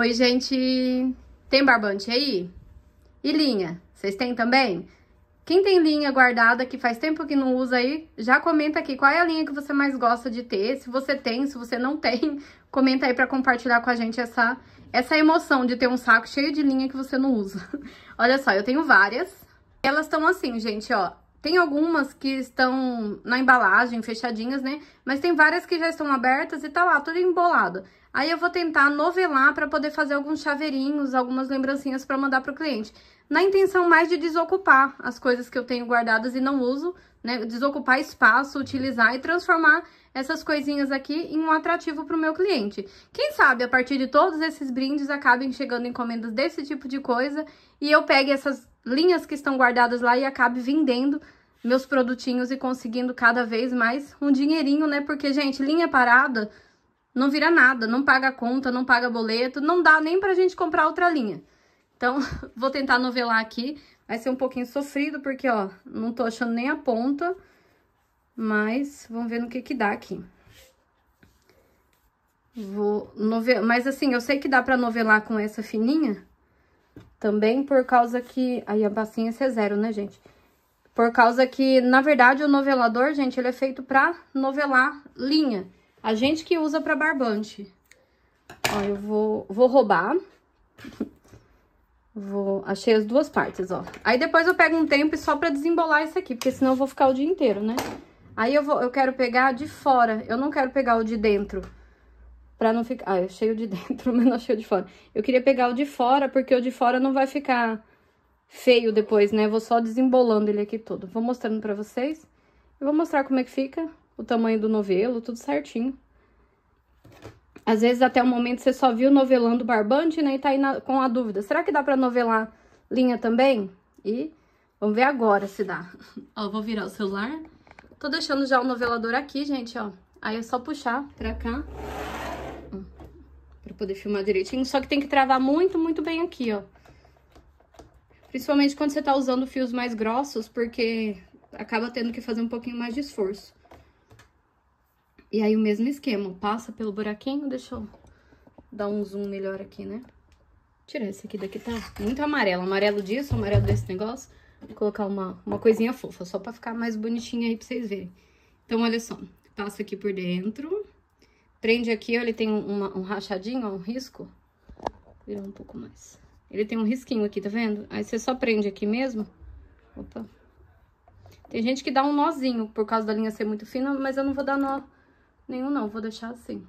Oi, gente. Tem barbante aí? E linha? Vocês têm também? Quem tem linha guardada que faz tempo que não usa aí, já comenta aqui qual é a linha que você mais gosta de ter, se você tem, se você não tem, comenta aí para compartilhar com a gente essa essa emoção de ter um saco cheio de linha que você não usa. Olha só, eu tenho várias. Elas estão assim, gente, ó. Tem algumas que estão na embalagem, fechadinhas, né? Mas tem várias que já estão abertas e tá lá, tudo embolado. Aí eu vou tentar novelar para poder fazer alguns chaveirinhos, algumas lembrancinhas para mandar para o cliente. Na intenção mais de desocupar as coisas que eu tenho guardadas e não uso, né? Desocupar espaço, utilizar e transformar essas coisinhas aqui em um atrativo para o meu cliente. Quem sabe, a partir de todos esses brindes, acabem chegando encomendas desse tipo de coisa e eu pegue essas linhas que estão guardadas lá e acabe vendendo meus produtinhos e conseguindo cada vez mais um dinheirinho, né? Porque, gente, linha parada não vira nada, não paga conta, não paga boleto, não dá nem pra gente comprar outra linha. Então, vou tentar novelar aqui, vai ser um pouquinho sofrido, porque, ó, não tô achando nem a ponta, mas vamos ver no que que dá aqui. Vou novelar, mas assim, eu sei que dá pra novelar com essa fininha, também por causa que... Aí a bacinha é zero, né, gente? Por causa que, na verdade, o novelador, gente, ele é feito pra novelar linha. A gente que usa pra barbante. Ó, eu vou, vou roubar. Vou... Achei as duas partes, ó. Aí depois eu pego um tempo só pra desembolar isso aqui, porque senão eu vou ficar o dia inteiro, né? Aí eu, vou, eu quero pegar de fora, eu não quero pegar o de dentro, pra não ficar... Ah, eu achei o de dentro, mas não achei o de fora. Eu queria pegar o de fora, porque o de fora não vai ficar feio depois, né? Eu vou só desembolando ele aqui todo. Vou mostrando pra vocês. Eu vou mostrar como é que fica o tamanho do novelo, tudo certinho. Às vezes, até o momento, você só viu novelando barbante, né? E tá aí na, com a dúvida, será que dá pra novelar linha também? E vamos ver agora se dá. ó, vou virar o celular. Tô deixando já o novelador aqui, gente, ó. Aí é só puxar pra cá. Hum, pra poder filmar direitinho. Só que tem que travar muito, muito bem aqui, ó. Principalmente quando você tá usando fios mais grossos, porque acaba tendo que fazer um pouquinho mais de esforço. E aí o mesmo esquema, passa pelo buraquinho, deixa eu dar um zoom melhor aqui, né? Tirar esse aqui daqui, tá muito amarelo. Amarelo disso, amarelo desse negócio. Vou colocar uma, uma coisinha fofa, só pra ficar mais bonitinha aí pra vocês verem. Então, olha só, passa aqui por dentro, prende aqui, ó, ele tem uma, um rachadinho, ó, um risco. Virou um pouco mais. Ele tem um risquinho aqui, tá vendo? Aí você só prende aqui mesmo. Opa. Tem gente que dá um nozinho por causa da linha ser muito fina, mas eu não vou dar nó Nenhum não, vou deixar assim.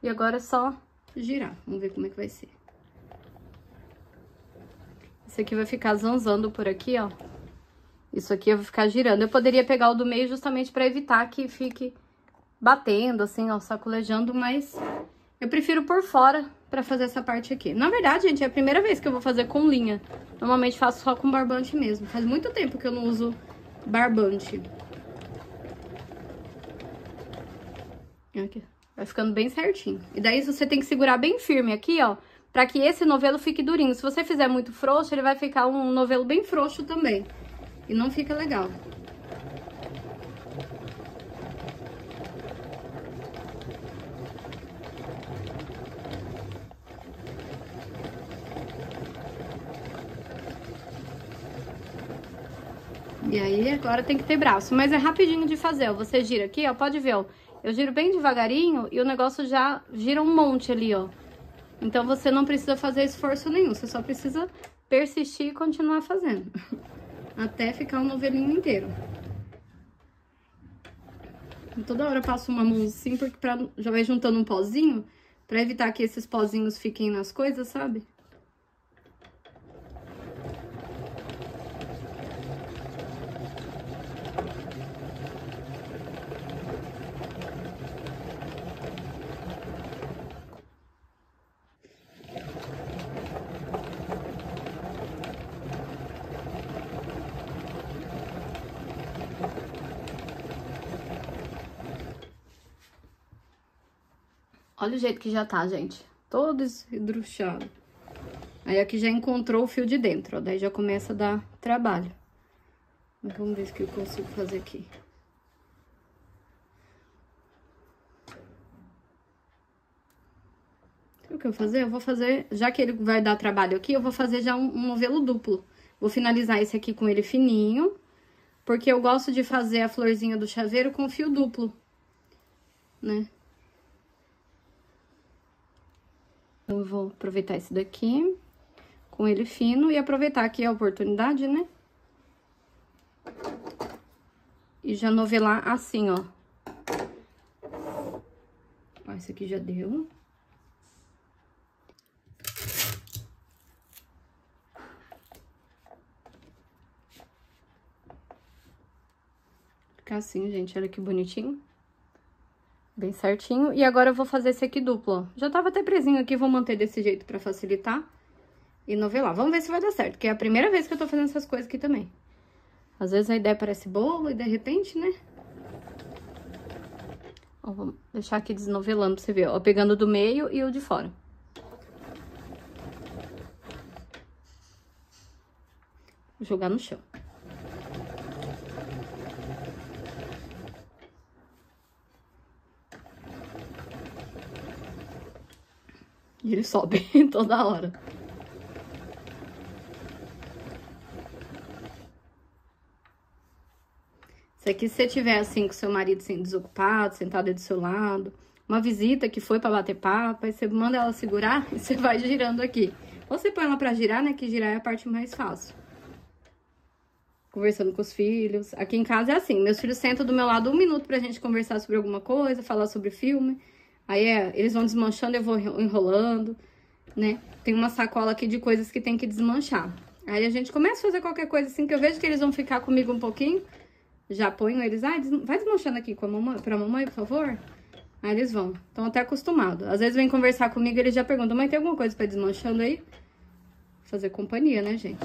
E agora é só girar. Vamos ver como é que vai ser. Esse aqui vai ficar zanzando por aqui, ó. Isso aqui eu vou ficar girando. Eu poderia pegar o do meio justamente pra evitar que fique batendo, assim, ó, sacolejando, mas eu prefiro por fora pra fazer essa parte aqui. Na verdade, gente, é a primeira vez que eu vou fazer com linha. Normalmente faço só com barbante mesmo. Faz muito tempo que eu não uso barbante. Aqui. Vai ficando bem certinho. E daí você tem que segurar bem firme aqui, ó, pra que esse novelo fique durinho. Se você fizer muito frouxo, ele vai ficar um novelo bem frouxo também. E não fica legal. E aí, agora tem que ter braço. Mas é rapidinho de fazer, ó. Você gira aqui, ó. Pode ver, ó. Eu giro bem devagarinho e o negócio já gira um monte ali, ó. Então, você não precisa fazer esforço nenhum, você só precisa persistir e continuar fazendo. Até ficar um novelinho inteiro. E toda hora eu passo uma mão assim, porque pra, já vai juntando um pozinho, pra evitar que esses pozinhos fiquem nas coisas, sabe? Olha o jeito que já tá, gente. Todo esdruxado. Aí aqui já encontrou o fio de dentro, ó. Daí já começa a dar trabalho. vamos ver o que eu consigo fazer aqui. o que eu vou fazer? Eu vou fazer, já que ele vai dar trabalho aqui, eu vou fazer já um, um novelo duplo. Vou finalizar esse aqui com ele fininho, porque eu gosto de fazer a florzinha do chaveiro com fio duplo, né? Então, eu vou aproveitar esse daqui com ele fino e aproveitar aqui é a oportunidade, né? E já novelar assim, ó. Ó, esse aqui já deu. Ficar assim, gente, olha que bonitinho bem certinho. E agora eu vou fazer esse aqui duplo, Já tava até presinho aqui, vou manter desse jeito pra facilitar e novelar. Vamos ver se vai dar certo, que é a primeira vez que eu tô fazendo essas coisas aqui também. Às vezes a ideia parece bolo e de repente, né? Ó, vou deixar aqui desnovelando pra você ver, ó, pegando do meio e o de fora. Vou jogar no chão. ele sobe toda hora. Isso aqui, se você tiver assim com seu marido assim, desocupado, sentado aí do seu lado, uma visita que foi para bater papo, aí você manda ela segurar e você vai girando aqui. Ou você põe ela para girar, né? Que girar é a parte mais fácil. Conversando com os filhos. Aqui em casa é assim: meus filhos sentam do meu lado um minuto pra gente conversar sobre alguma coisa, falar sobre filme. Aí é, eles vão desmanchando, eu vou enrolando, né? Tem uma sacola aqui de coisas que tem que desmanchar. Aí a gente começa a fazer qualquer coisa assim, que eu vejo que eles vão ficar comigo um pouquinho. Já ponho eles, ah, vai desmanchando aqui com a mamãe, pra mamãe, por favor. Aí eles vão, estão até acostumados. Às vezes vem conversar comigo e eles já perguntam, mãe, tem alguma coisa pra ir desmanchando aí? Fazer companhia, né, gente?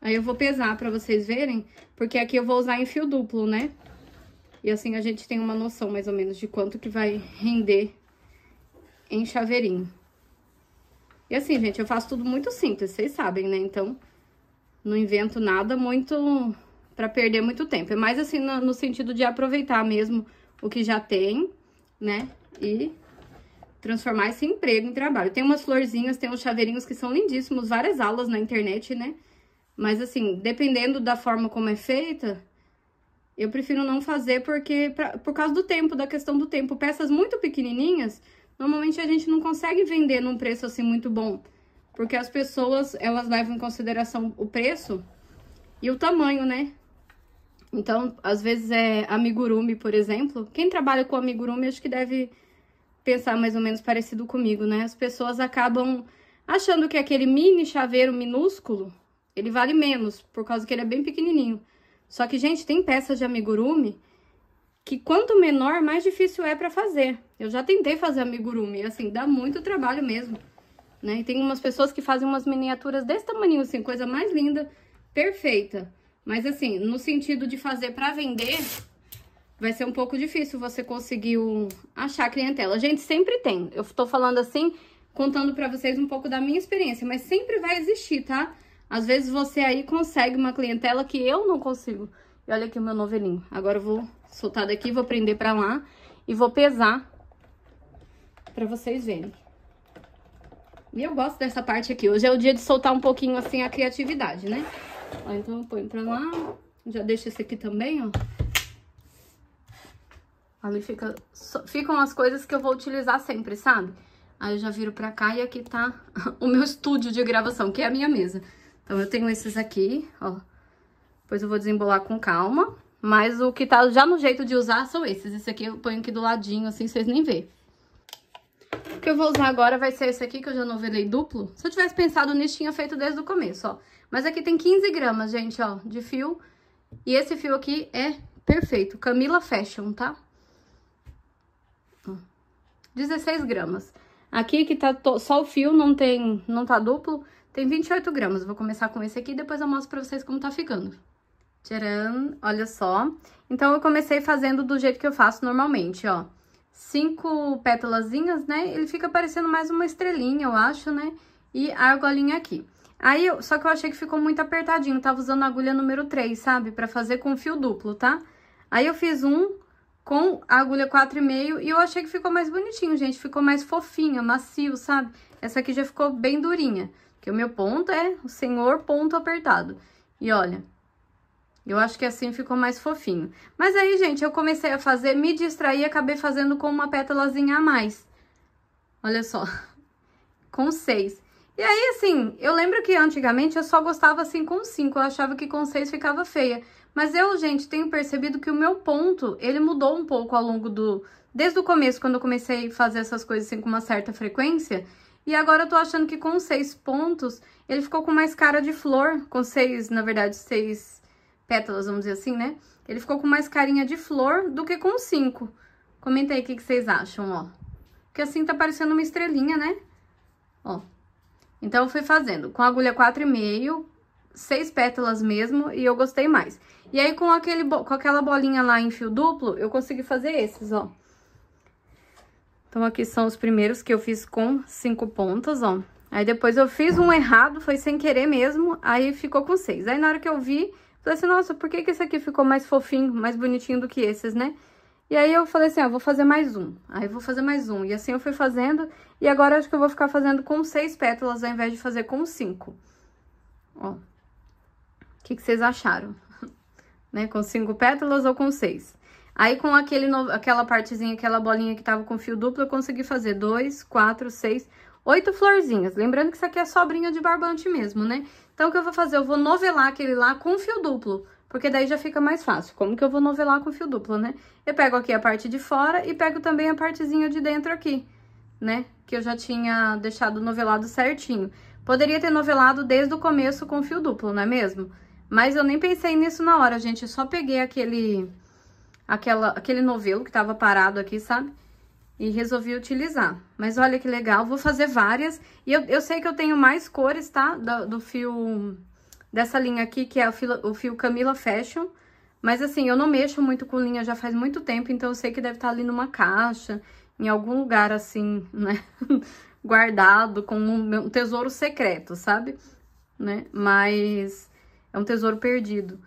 Aí eu vou pesar pra vocês verem, porque aqui eu vou usar em fio duplo, né? E assim a gente tem uma noção mais ou menos de quanto que vai render em chaveirinho. E assim, gente, eu faço tudo muito simples, vocês sabem, né? Então, não invento nada muito para perder muito tempo. É mais assim no, no sentido de aproveitar mesmo o que já tem, né? E transformar esse emprego em trabalho. Tem umas florzinhas, tem uns chaveirinhos que são lindíssimos, várias aulas na internet, né? Mas assim, dependendo da forma como é feita, eu prefiro não fazer porque, pra, por causa do tempo, da questão do tempo. Peças muito pequenininhas, normalmente a gente não consegue vender num preço assim muito bom. Porque as pessoas, elas levam em consideração o preço e o tamanho, né? Então, às vezes é amigurumi, por exemplo. Quem trabalha com amigurumi, acho que deve pensar mais ou menos parecido comigo, né? As pessoas acabam achando que aquele mini chaveiro minúsculo, ele vale menos, por causa que ele é bem pequenininho. Só que, gente, tem peça de amigurumi que quanto menor, mais difícil é para fazer. Eu já tentei fazer amigurumi, assim, dá muito trabalho mesmo, né? E tem umas pessoas que fazem umas miniaturas desse tamanho, assim, coisa mais linda, perfeita. Mas, assim, no sentido de fazer para vender, vai ser um pouco difícil você conseguir um, achar clientela. gente sempre tem. Eu tô falando assim, contando para vocês um pouco da minha experiência, mas sempre vai existir, tá? Tá? Às vezes você aí consegue uma clientela que eu não consigo. E olha aqui o meu novelinho. Agora eu vou soltar daqui, vou prender pra lá e vou pesar pra vocês verem. E eu gosto dessa parte aqui. Hoje é o dia de soltar um pouquinho, assim, a criatividade, né? Ó, então eu ponho pra lá. Já deixo esse aqui também, ó. Ali fica, so, ficam as coisas que eu vou utilizar sempre, sabe? Aí eu já viro pra cá e aqui tá o meu estúdio de gravação, que é a minha mesa. Então, eu tenho esses aqui, ó. Depois eu vou desembolar com calma. Mas o que tá já no jeito de usar são esses. Esse aqui eu ponho aqui do ladinho, assim, vocês nem vê. O que eu vou usar agora vai ser esse aqui, que eu já novelei duplo. Se eu tivesse pensado nisso, tinha feito desde o começo, ó. Mas aqui tem 15 gramas, gente, ó, de fio. E esse fio aqui é perfeito. Camila Fashion, tá? 16 gramas. Aqui que tá só o fio, não tem... não tá duplo... Tem 28 gramas, vou começar com esse aqui, depois eu mostro pra vocês como tá ficando. Tcharam, olha só. Então, eu comecei fazendo do jeito que eu faço normalmente, ó. Cinco pétalazinhas, né? Ele fica parecendo mais uma estrelinha, eu acho, né? E a argolinha aqui. Aí, só que eu achei que ficou muito apertadinho, tava usando a agulha número 3, sabe? Pra fazer com fio duplo, tá? Aí, eu fiz um com a agulha 4,5 e eu achei que ficou mais bonitinho, gente. Ficou mais fofinha, macio, sabe? Essa aqui já ficou bem durinha. Porque o meu ponto é o senhor ponto apertado. E olha, eu acho que assim ficou mais fofinho. Mas aí, gente, eu comecei a fazer, me distraí e acabei fazendo com uma pétalazinha a mais. Olha só, com seis. E aí, assim, eu lembro que antigamente eu só gostava assim com cinco, eu achava que com seis ficava feia. Mas eu, gente, tenho percebido que o meu ponto, ele mudou um pouco ao longo do... Desde o começo, quando eu comecei a fazer essas coisas assim com uma certa frequência, e agora eu tô achando que com seis pontos, ele ficou com mais cara de flor, com seis, na verdade, seis pétalas, vamos dizer assim, né? Ele ficou com mais carinha de flor do que com cinco. Comenta aí o que, que vocês acham, ó. Porque assim tá parecendo uma estrelinha, né? Ó. Então, eu fui fazendo com agulha 4,5, seis pétalas mesmo, e eu gostei mais. E aí, com, aquele, com aquela bolinha lá em fio duplo, eu consegui fazer esses, ó. Então, aqui são os primeiros que eu fiz com cinco pontas, ó. Aí, depois eu fiz um errado, foi sem querer mesmo, aí ficou com seis. Aí, na hora que eu vi, falei assim, nossa, por que que esse aqui ficou mais fofinho, mais bonitinho do que esses, né? E aí, eu falei assim, ó, ah, vou fazer mais um. Aí, vou fazer mais um. E assim eu fui fazendo, e agora acho que eu vou ficar fazendo com seis pétalas ao invés de fazer com cinco. Ó. O que que vocês acharam? né? Com cinco pétalas ou com seis? Aí, com aquele no... aquela partezinha, aquela bolinha que tava com fio duplo, eu consegui fazer dois, quatro, seis, oito florzinhas. Lembrando que isso aqui é sobrinha de barbante mesmo, né? Então, o que eu vou fazer? Eu vou novelar aquele lá com fio duplo, porque daí já fica mais fácil. Como que eu vou novelar com fio duplo, né? Eu pego aqui a parte de fora e pego também a partezinha de dentro aqui, né? Que eu já tinha deixado novelado certinho. Poderia ter novelado desde o começo com fio duplo, não é mesmo? Mas eu nem pensei nisso na hora, gente. Eu só peguei aquele aquela, aquele novelo que tava parado aqui, sabe? E resolvi utilizar. Mas olha que legal, vou fazer várias. E eu, eu sei que eu tenho mais cores, tá? Do, do fio... Dessa linha aqui, que é o fio, o fio Camila Fashion. Mas assim, eu não mexo muito com linha já faz muito tempo, então eu sei que deve estar tá ali numa caixa, em algum lugar assim, né? Guardado com um, um, tesouro secreto, sabe? Né? Mas é um tesouro perdido.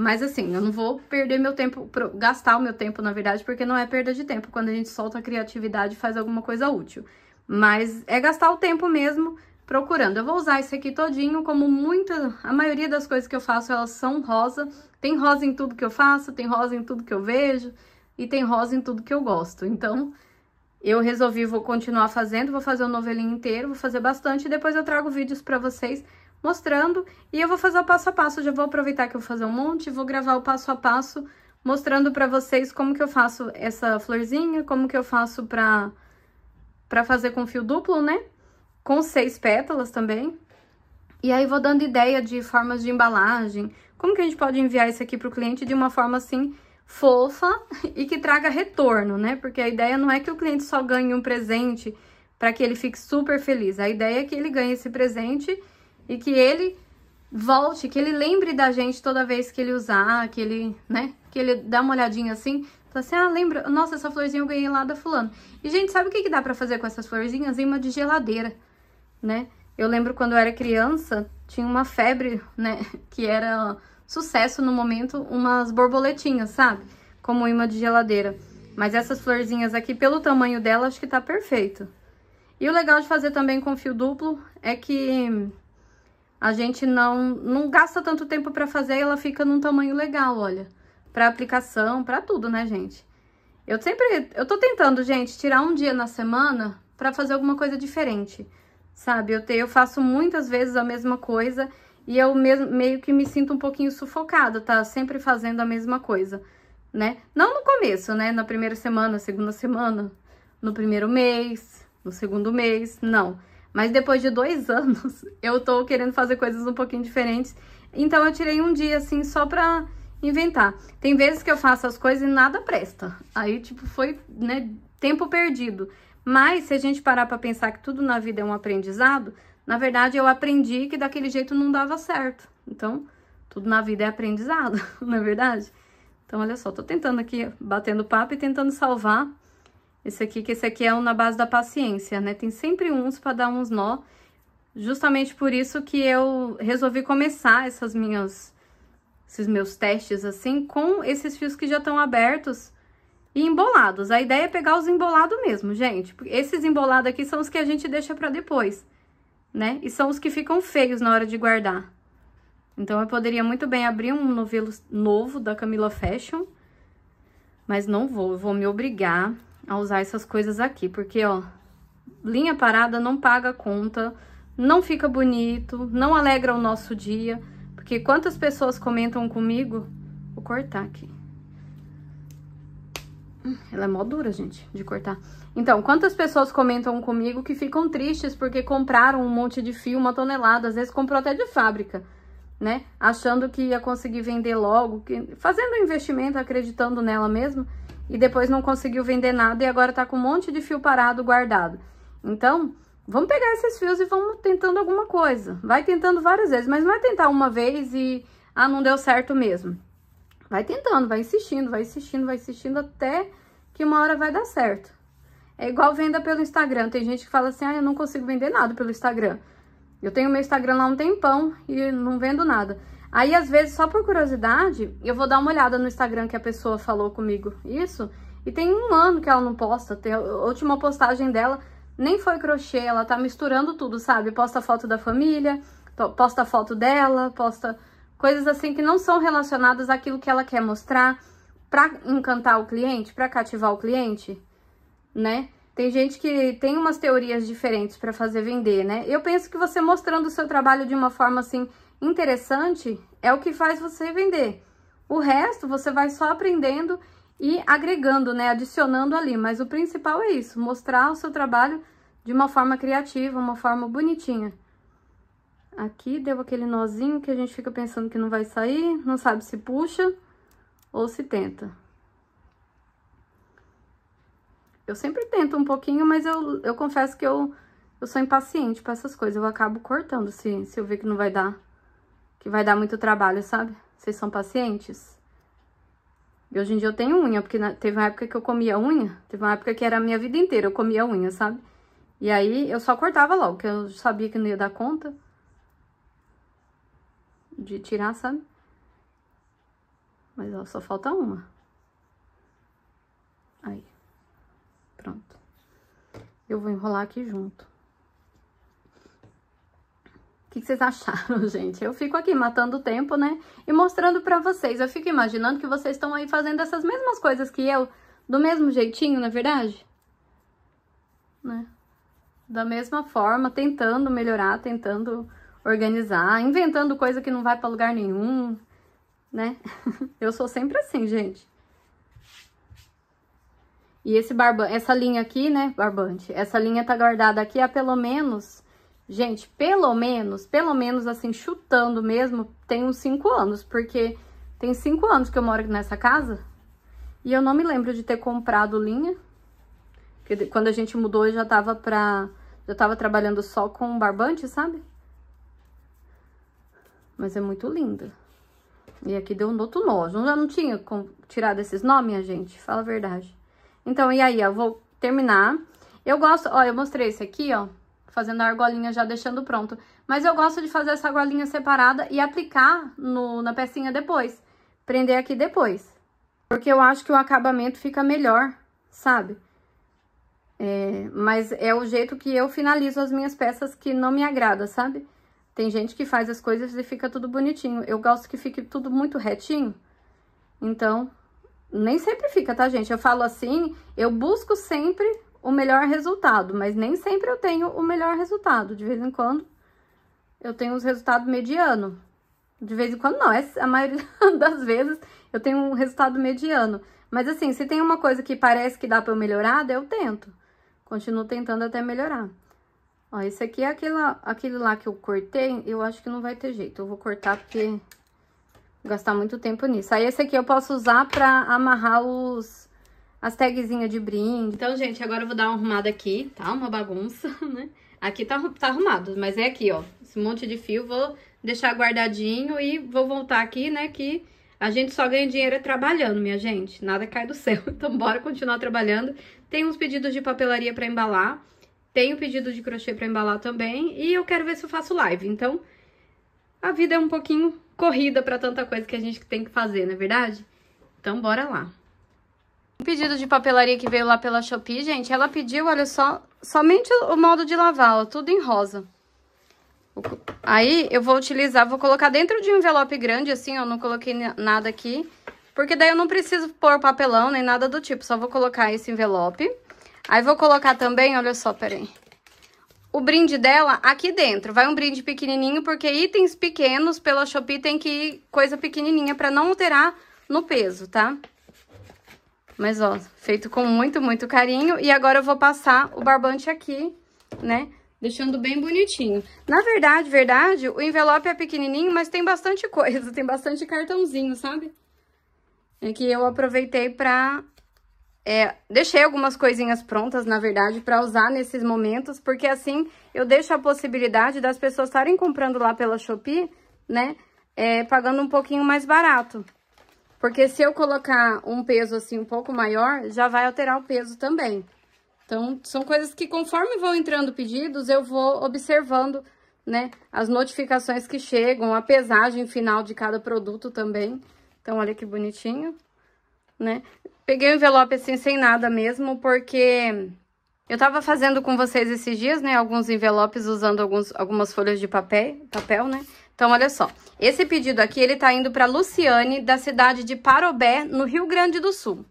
Mas assim, eu não vou perder meu tempo, gastar o meu tempo, na verdade, porque não é perda de tempo quando a gente solta a criatividade e faz alguma coisa útil. Mas é gastar o tempo mesmo procurando. Eu vou usar esse aqui todinho, como muita, a maioria das coisas que eu faço, elas são rosa. Tem rosa em tudo que eu faço, tem rosa em tudo que eu vejo e tem rosa em tudo que eu gosto. Então, eu resolvi, vou continuar fazendo, vou fazer o novelinho inteiro, vou fazer bastante e depois eu trago vídeos para vocês mostrando e eu vou fazer o passo a passo, já vou aproveitar que eu vou fazer um monte, vou gravar o passo a passo mostrando para vocês como que eu faço essa florzinha, como que eu faço para para fazer com fio duplo, né? Com seis pétalas também. E aí vou dando ideia de formas de embalagem, como que a gente pode enviar isso aqui para o cliente de uma forma assim fofa e que traga retorno, né? Porque a ideia não é que o cliente só ganhe um presente para que ele fique super feliz. A ideia é que ele ganhe esse presente e que ele volte, que ele lembre da gente toda vez que ele usar, que ele, né, que ele dá uma olhadinha assim, fala assim, ah, lembra, nossa, essa florzinha eu ganhei lá da fulano. E, gente, sabe o que, que dá pra fazer com essas florzinhas? Em uma de geladeira, né? Eu lembro quando eu era criança, tinha uma febre, né, que era sucesso no momento, umas borboletinhas, sabe? Como imã de geladeira. Mas essas florzinhas aqui, pelo tamanho dela, acho que tá perfeito. E o legal de fazer também com fio duplo é que a gente não, não gasta tanto tempo para fazer e ela fica num tamanho legal, olha. Para aplicação, para tudo, né, gente? Eu sempre, eu tô tentando, gente, tirar um dia na semana para fazer alguma coisa diferente, sabe? Eu, te, eu faço muitas vezes a mesma coisa e eu mesmo, meio que me sinto um pouquinho sufocada, tá sempre fazendo a mesma coisa, né? Não no começo, né? Na primeira semana, segunda semana, no primeiro mês, no segundo mês, não. Não mas depois de dois anos, eu tô querendo fazer coisas um pouquinho diferentes. Então eu tirei um dia, assim, só pra inventar. Tem vezes que eu faço as coisas e nada presta. Aí, tipo, foi, né, tempo perdido. Mas se a gente parar pra pensar que tudo na vida é um aprendizado, na verdade eu aprendi que daquele jeito não dava certo. Então, tudo na vida é aprendizado, não é verdade? Então, olha só, tô tentando aqui, batendo papo e tentando salvar esse aqui, que esse aqui é um na base da paciência, né? Tem sempre uns para dar uns nó. Justamente por isso que eu resolvi começar essas minhas, esses meus testes, assim, com esses fios que já estão abertos e embolados. A ideia é pegar os embolados mesmo, gente. Esses embolados aqui são os que a gente deixa para depois, né? E são os que ficam feios na hora de guardar. Então, eu poderia muito bem abrir um novelo novo da Camila Fashion, mas não vou. Eu vou me obrigar a usar essas coisas aqui, porque, ó, linha parada não paga conta, não fica bonito, não alegra o nosso dia, porque quantas pessoas comentam comigo... Vou cortar aqui. Ela é mó dura, gente, de cortar. Então, quantas pessoas comentam comigo que ficam tristes porque compraram um monte de fio, uma tonelada, às vezes comprou até de fábrica né? Achando que ia conseguir vender logo, que, fazendo um investimento, acreditando nela mesmo, e depois não conseguiu vender nada e agora tá com um monte de fio parado guardado. Então, vamos pegar esses fios e vamos tentando alguma coisa. Vai tentando várias vezes, mas não vai é tentar uma vez e ah, não deu certo mesmo. Vai tentando, vai insistindo, vai insistindo, vai insistindo até que uma hora vai dar certo. É igual venda pelo Instagram. Tem gente que fala assim, ah, eu não consigo vender nada pelo Instagram. Eu tenho meu Instagram lá um tempão e não vendo nada. Aí, às vezes, só por curiosidade, eu vou dar uma olhada no Instagram que a pessoa falou comigo isso. E tem um ano que ela não posta. A última postagem dela nem foi crochê, ela tá misturando tudo, sabe? Posta foto da família, posta foto dela, posta coisas assim que não são relacionadas àquilo que ela quer mostrar para encantar o cliente, para cativar o cliente, né? Tem gente que tem umas teorias diferentes para fazer vender, né? Eu penso que você mostrando o seu trabalho de uma forma assim interessante é o que faz você vender. O resto você vai só aprendendo e agregando, né, adicionando ali, mas o principal é isso, mostrar o seu trabalho de uma forma criativa, uma forma bonitinha. Aqui deu aquele nozinho que a gente fica pensando que não vai sair, não sabe se puxa ou se tenta. Eu sempre tento um pouquinho, mas eu, eu confesso que eu, eu sou impaciente pra essas coisas. Eu acabo cortando se, se eu ver que não vai dar... Que vai dar muito trabalho, sabe? Vocês são pacientes? E hoje em dia eu tenho unha, porque na, teve uma época que eu comia unha. Teve uma época que era a minha vida inteira, eu comia unha, sabe? E aí, eu só cortava logo, que eu sabia que não ia dar conta de tirar, sabe? Mas, ó, só falta uma. Aí pronto. Eu vou enrolar aqui junto. O que, vocês acharam, gente? Eu fico aqui matando o tempo, né? E mostrando pra vocês. Eu fico imaginando que vocês estão aí fazendo essas mesmas coisas que eu, do mesmo jeitinho, na é verdade? Né? Da mesma forma, tentando melhorar, tentando organizar, inventando coisa que não vai pra lugar nenhum, né? eu sou sempre assim, gente. E esse barbante, essa linha aqui, né, barbante, essa linha tá guardada aqui há pelo menos, gente, pelo menos, pelo menos assim, chutando mesmo, tem uns 5 anos, porque tem 5 anos que eu moro nessa casa e eu não me lembro de ter comprado linha, porque quando a gente mudou eu já tava pra, já tava trabalhando só com barbante, sabe? Mas é muito linda. E aqui deu um outro nó, já não tinha tirado esses nomes, minha gente? Fala a verdade. Então, e aí, ó, vou terminar. Eu gosto, ó, eu mostrei esse aqui, ó, fazendo a argolinha já deixando pronto. Mas eu gosto de fazer essa argolinha separada e aplicar no, na pecinha depois. Prender aqui depois. Porque eu acho que o acabamento fica melhor, sabe? É, mas é o jeito que eu finalizo as minhas peças que não me agrada, sabe? Tem gente que faz as coisas e fica tudo bonitinho. Eu gosto que fique tudo muito retinho. Então, nem sempre fica, tá, gente? Eu falo assim, eu busco sempre o melhor resultado, mas nem sempre eu tenho o melhor resultado. De vez em quando, eu tenho os resultados mediano. De vez em quando, não, é a maioria das vezes eu tenho um resultado mediano. Mas assim, se tem uma coisa que parece que dá pra eu melhorar, daí eu tento. Continuo tentando até melhorar. Ó, esse aqui é aquele lá, aquele lá que eu cortei, eu acho que não vai ter jeito. Eu vou cortar porque Gastar muito tempo nisso. Aí esse aqui eu posso usar pra amarrar os... As tagzinhas de brinde. Então, gente, agora eu vou dar uma arrumada aqui, tá? Uma bagunça, né? Aqui tá, tá arrumado, mas é aqui, ó. Esse monte de fio, vou deixar guardadinho e vou voltar aqui, né? Que a gente só ganha dinheiro é trabalhando, minha gente. Nada cai do céu. Então, bora continuar trabalhando. Tem uns pedidos de papelaria para embalar. Tem o um pedido de crochê para embalar também. E eu quero ver se eu faço live. Então, a vida é um pouquinho corrida para tanta coisa que a gente tem que fazer, não é verdade? Então, bora lá. Um pedido de papelaria que veio lá pela Shopee, gente, ela pediu, olha só, somente o modo de lavar, ó, tudo em rosa. Aí, eu vou utilizar, vou colocar dentro de um envelope grande, assim, ó, não coloquei nada aqui, porque daí eu não preciso pôr papelão nem nada do tipo, só vou colocar esse envelope. Aí, vou colocar também, olha só, peraí, o brinde dela aqui dentro. Vai um brinde pequenininho, porque itens pequenos pela Shopee tem que ir coisa pequenininha para não alterar no peso, tá? Mas, ó, feito com muito, muito carinho. E agora eu vou passar o barbante aqui, né? Deixando bem bonitinho. Na verdade, verdade, o envelope é pequenininho, mas tem bastante coisa. Tem bastante cartãozinho, sabe? É que eu aproveitei pra é, deixei algumas coisinhas prontas, na verdade, para usar nesses momentos, porque assim eu deixo a possibilidade das pessoas estarem comprando lá pela Shopee, né? É, pagando um pouquinho mais barato. Porque se eu colocar um peso assim um pouco maior, já vai alterar o peso também. Então, são coisas que conforme vão entrando pedidos, eu vou observando, né, as notificações que chegam, a pesagem final de cada produto também. Então, olha que bonitinho, né? Peguei o envelope assim sem nada mesmo, porque eu tava fazendo com vocês esses dias, né, alguns envelopes usando alguns, algumas folhas de papel, papel, né? Então, olha só, esse pedido aqui, ele tá indo pra Luciane, da cidade de Parobé, no Rio Grande do Sul.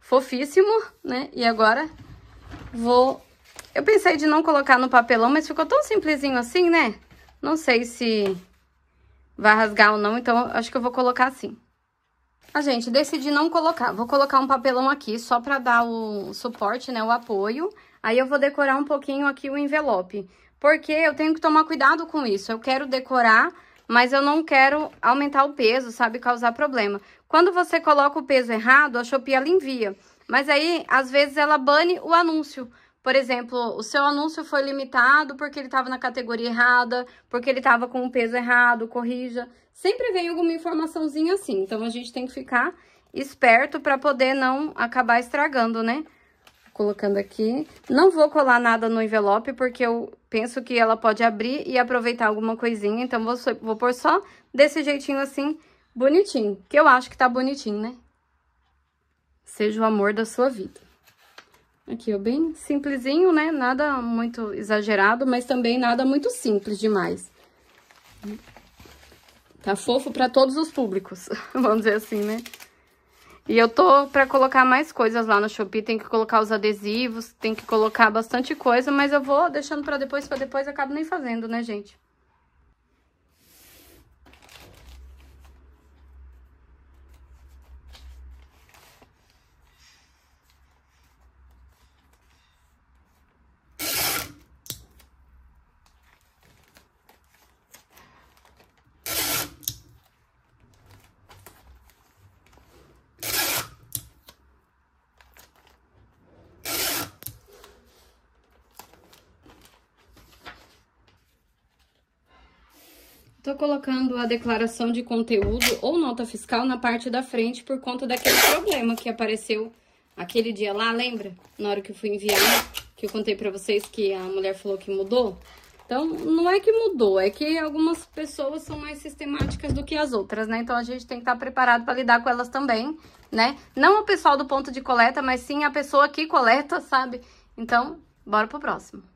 Fofíssimo, né? E agora vou... Eu pensei de não colocar no papelão, mas ficou tão simplesinho assim, né? Não sei se vai rasgar ou não, então acho que eu vou colocar assim. A ah, gente, decidi não colocar. Vou colocar um papelão aqui só pra dar o suporte, né, o apoio. Aí eu vou decorar um pouquinho aqui o envelope. Porque eu tenho que tomar cuidado com isso. Eu quero decorar, mas eu não quero aumentar o peso, sabe, causar problema. Quando você coloca o peso errado, a Shopee ela envia. Mas aí, às vezes, ela bane o anúncio por exemplo, o seu anúncio foi limitado porque ele estava na categoria errada, porque ele estava com o peso errado, corrija. Sempre vem alguma informaçãozinha assim, então a gente tem que ficar esperto para poder não acabar estragando, né? Colocando aqui. Não vou colar nada no envelope, porque eu penso que ela pode abrir e aproveitar alguma coisinha. Então, vou, vou pôr só desse jeitinho assim, bonitinho. Que eu acho que tá bonitinho, né? Seja o amor da sua vida. Aqui, ó, bem simplesinho, né? Nada muito exagerado, mas também nada muito simples demais. Tá fofo pra todos os públicos, vamos dizer assim, né? E eu tô pra colocar mais coisas lá no Shopee, tem que colocar os adesivos, tem que colocar bastante coisa, mas eu vou deixando pra depois, pra depois eu acabo nem fazendo, né, gente? Tô colocando a declaração de conteúdo ou nota fiscal na parte da frente por conta daquele problema que apareceu aquele dia lá, lembra? Na hora que eu fui enviar, que eu contei pra vocês que a mulher falou que mudou. Então, não é que mudou, é que algumas pessoas são mais sistemáticas do que as outras, né? Então, a gente tem que estar preparado para lidar com elas também, né? Não o pessoal do ponto de coleta, mas sim a pessoa que coleta, sabe? Então, bora pro próximo.